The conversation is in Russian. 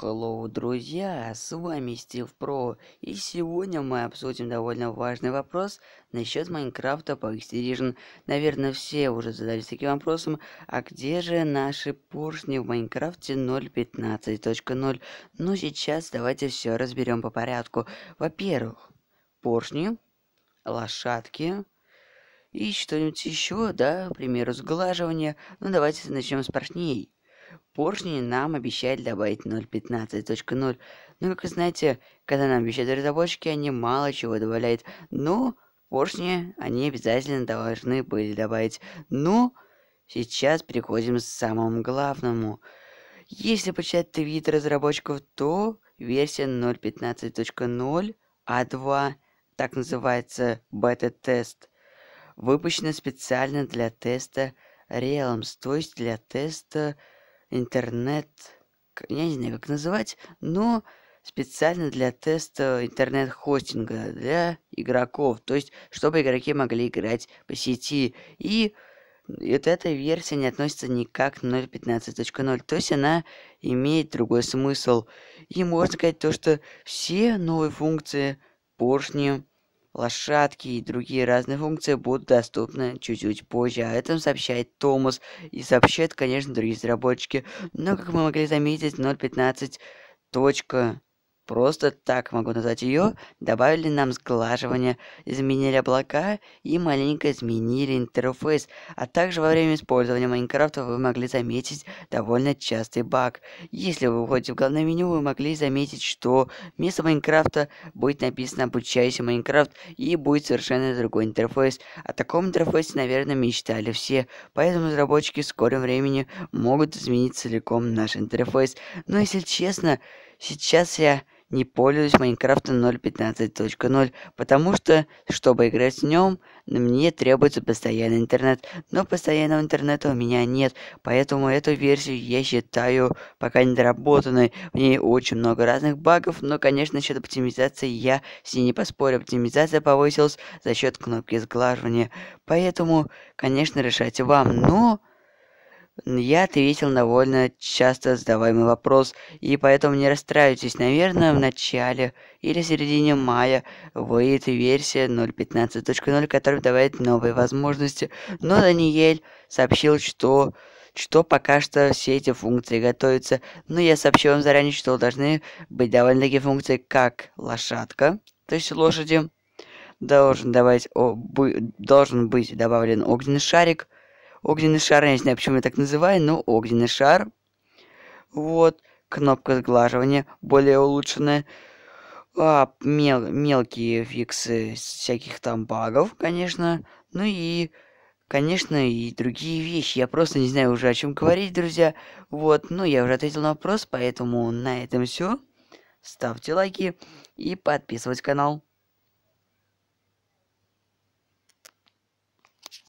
Hello, друзья, с вами Стив Про, и сегодня мы обсудим довольно важный вопрос насчет Майнкрафта по Exterision. Наверное, все уже задались таким вопросом, а где же наши поршни в Майнкрафте 0.15.0? Но ну, сейчас давайте все разберем по порядку. Во-первых, поршни, лошадки, и что-нибудь еще, да, к примеру, сглаживание. Ну, давайте начнем с поршней поршни нам обещают добавить 0.15.0. Но, ну, как вы знаете, когда нам обещают разработчики, они мало чего добавляют. Но ну, поршни они обязательно должны были добавить. Но ну, сейчас переходим к самому главному. Если почитать твит разработчиков, то версия 0.15.0 А2, так называется бета-тест, выпущена специально для теста Realms, то есть для теста интернет, я не знаю, как называть, но специально для теста интернет-хостинга для игроков, то есть чтобы игроки могли играть по сети. И вот эта версия не относится никак к 0.15.0, то есть она имеет другой смысл. И можно сказать то, что все новые функции поршни лошадки и другие разные функции будут доступны чуть-чуть позже. О этом сообщает Томас и сообщают, конечно, другие разработчики. Но, как мы могли заметить, 0.15 просто так могу назвать ее, добавили нам сглаживание, изменили облака и маленько изменили интерфейс, а также во время использования Майнкрафта вы могли заметить довольно частый баг. Если вы уходите в главное меню, вы могли заметить, что вместо Майнкрафта будет написано «Обучающий Майнкрафт» и будет совершенно другой интерфейс. О таком интерфейсе, наверное, мечтали все, поэтому разработчики в скором времени могут изменить целиком наш интерфейс. Но если честно, сейчас я не пользуюсь Майнкрафтом 0.15.0, потому что, чтобы играть в нем, мне требуется постоянный интернет. Но постоянного интернета у меня нет, поэтому эту версию я считаю пока недоработанной. В ней очень много разных багов, но, конечно, насчет оптимизации я с ней не поспорю. Оптимизация повысилась за счет кнопки сглаживания. Поэтому, конечно, решать вам, но... Я ответил на довольно часто задаваемый вопрос, и поэтому не расстраивайтесь, наверное, в начале или середине мая выйдет версия 0.15.0, которая добавит новые возможности, но Даниэль сообщил, что что пока что все эти функции готовятся, но я сообщил вам заранее, что должны быть довольно такие функции, как лошадка, то есть лошади, должен, добавить, о, бы, должен быть добавлен огненный шарик, огненный шар, я не знаю, почему я так называю, но огненный шар. Вот, кнопка сглаживания более улучшенная. А, мел, мелкие фиксы всяких там багов, конечно. Ну и, конечно, и другие вещи. Я просто не знаю уже о чем говорить, друзья. Вот, ну я уже ответил на вопрос, поэтому на этом все. Ставьте лайки и подписывайтесь на канал.